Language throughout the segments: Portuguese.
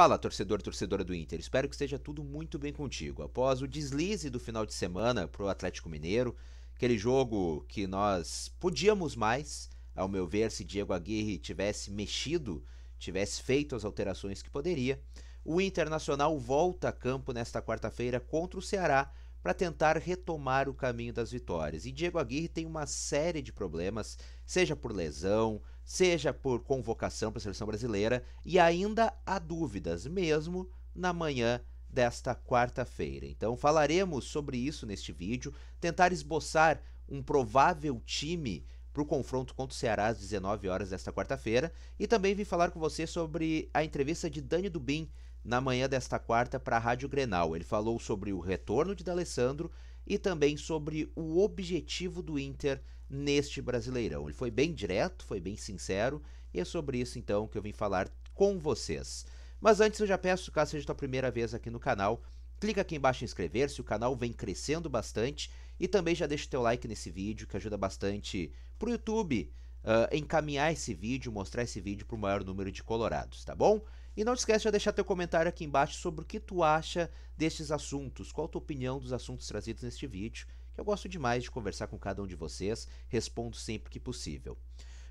Fala, torcedor, torcedora do Inter. Espero que esteja tudo muito bem contigo. Após o deslize do final de semana para o Atlético Mineiro, aquele jogo que nós podíamos mais, ao meu ver, se Diego Aguirre tivesse mexido, tivesse feito as alterações que poderia, o Internacional volta a campo nesta quarta-feira contra o Ceará para tentar retomar o caminho das vitórias. E Diego Aguirre tem uma série de problemas, seja por lesão, seja por convocação para a seleção brasileira, e ainda há dúvidas, mesmo na manhã desta quarta-feira. Então falaremos sobre isso neste vídeo, tentar esboçar um provável time para o confronto contra o Ceará às 19 horas desta quarta-feira, e também vim falar com você sobre a entrevista de Dani Dubin na manhã desta quarta para a Rádio Grenal. Ele falou sobre o retorno de D'Alessandro e também sobre o objetivo do Inter neste Brasileirão. Ele foi bem direto, foi bem sincero, e é sobre isso então que eu vim falar com vocês. Mas antes eu já peço, caso seja a tua primeira vez aqui no canal, clica aqui embaixo em inscrever-se, o canal vem crescendo bastante, e também já deixa o teu like nesse vídeo, que ajuda bastante pro YouTube uh, encaminhar esse vídeo, mostrar esse vídeo para o maior número de colorados, tá bom? E não esquece de deixar teu comentário aqui embaixo sobre o que tu acha destes assuntos, qual a tua opinião dos assuntos trazidos neste vídeo, que eu gosto demais de conversar com cada um de vocês, respondo sempre que possível.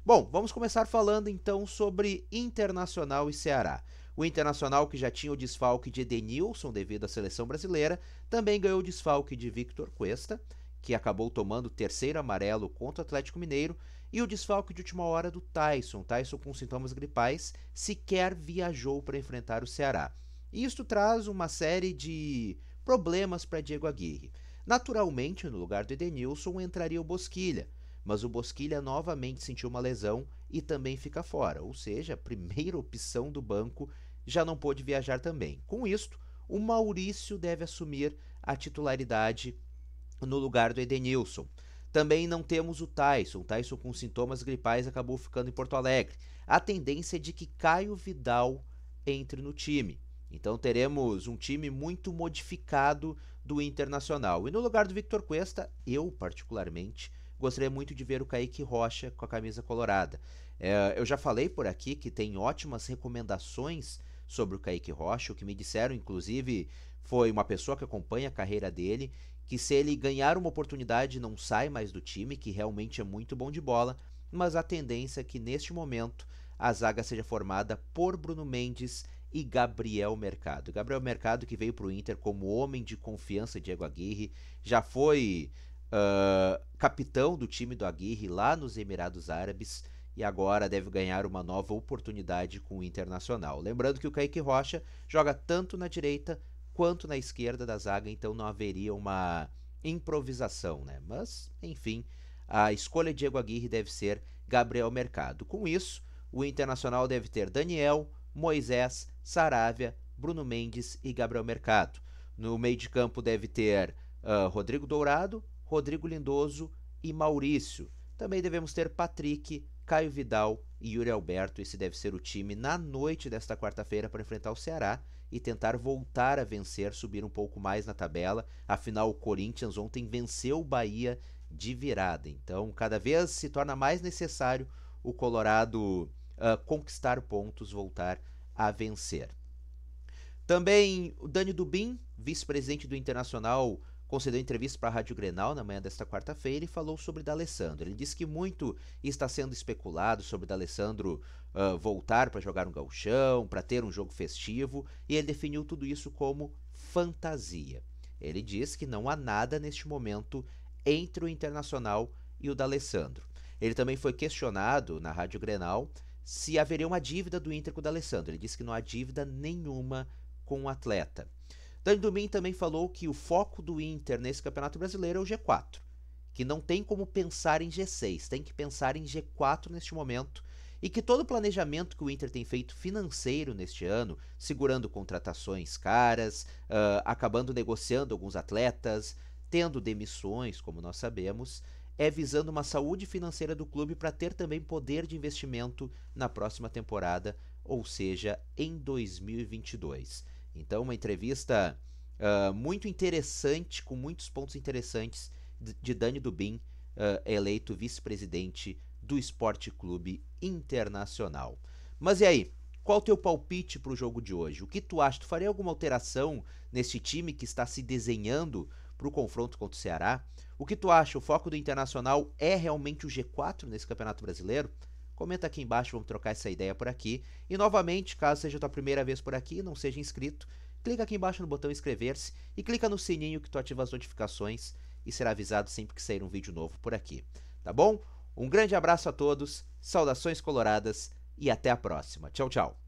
Bom, vamos começar falando então sobre Internacional e Ceará. O Internacional, que já tinha o desfalque de Edenilson devido à seleção brasileira, também ganhou o desfalque de Victor Cuesta, que acabou tomando o terceiro amarelo contra o Atlético Mineiro, e o desfalque de última hora do Tyson. Tyson, com sintomas gripais, sequer viajou para enfrentar o Ceará. E isto traz uma série de problemas para Diego Aguirre. Naturalmente, no lugar do Edenilson entraria o Bosquilha, mas o Bosquilha novamente sentiu uma lesão e também fica fora, ou seja, a primeira opção do banco já não pôde viajar também. Com isto, o Maurício deve assumir a titularidade no lugar do Edenilson. Também não temos o Tyson. O Tyson com sintomas gripais acabou ficando em Porto Alegre. A tendência é de que Caio Vidal entre no time. Então teremos um time muito modificado do Internacional. E no lugar do Victor Cuesta, eu particularmente gostaria muito de ver o Kaique Rocha com a camisa colorada. É, eu já falei por aqui que tem ótimas recomendações sobre o Kaique Rocha, o que me disseram inclusive foi uma pessoa que acompanha a carreira dele, que se ele ganhar uma oportunidade não sai mais do time, que realmente é muito bom de bola, mas a tendência é que neste momento a zaga seja formada por Bruno Mendes e Gabriel Mercado. Gabriel Mercado que veio para o Inter como homem de confiança Diego Aguirre, já foi uh, capitão do time do Aguirre lá nos Emirados Árabes e agora deve ganhar uma nova oportunidade com o Internacional. Lembrando que o Kaique Rocha joga tanto na direita quanto na esquerda da zaga, então não haveria uma improvisação, né? Mas, enfim, a escolha de Diego Aguirre deve ser Gabriel Mercado. Com isso, o Internacional deve ter Daniel, Moisés, Saravia, Bruno Mendes e Gabriel Mercado. No meio de campo deve ter uh, Rodrigo Dourado, Rodrigo Lindoso e Maurício. Também devemos ter Patrick, Caio Vidal e Yuri Alberto. Esse deve ser o time na noite desta quarta-feira para enfrentar o Ceará e tentar voltar a vencer, subir um pouco mais na tabela. Afinal, o Corinthians ontem venceu o Bahia de virada. Então, cada vez se torna mais necessário o Colorado uh, conquistar pontos, voltar a vencer. Também o Dani Dubin, vice-presidente do Internacional, concedeu entrevista para a Rádio Grenal na manhã desta quarta-feira e falou sobre D'Alessandro. Ele disse que muito está sendo especulado sobre D'Alessandro uh, voltar para jogar um galchão, para ter um jogo festivo, e ele definiu tudo isso como fantasia. Ele diz que não há nada neste momento entre o Internacional e o D'Alessandro. Ele também foi questionado na Rádio Grenal se haveria uma dívida do Inter com o D'Alessandro. Ele disse que não há dívida nenhuma com o atleta. Dani Domin também falou que o foco do Inter nesse Campeonato Brasileiro é o G4, que não tem como pensar em G6, tem que pensar em G4 neste momento e que todo o planejamento que o Inter tem feito financeiro neste ano, segurando contratações caras, uh, acabando negociando alguns atletas, tendo demissões, como nós sabemos, é visando uma saúde financeira do clube para ter também poder de investimento na próxima temporada, ou seja, em 2022. Então, uma entrevista uh, muito interessante, com muitos pontos interessantes, de, Dani Dubin, uh, eleito vice-presidente do Esporte Clube Internacional. Mas e aí? Qual o teu palpite para o jogo de hoje? O que tu acha? Tu faria alguma alteração nesse time que está se desenhando para o confronto contra o Ceará? O que tu acha? O foco do Internacional é realmente o G4 nesse Campeonato Brasileiro? Comenta aqui embaixo, vamos trocar essa ideia por aqui. E novamente, caso seja a tua primeira vez por aqui e não seja inscrito, clica aqui embaixo no botão inscrever-se e clica no sininho que tu ativa as notificações e será avisado sempre que sair um vídeo novo por aqui. Tá bom? Um grande abraço a todos, saudações coloradas e até a próxima. Tchau, tchau.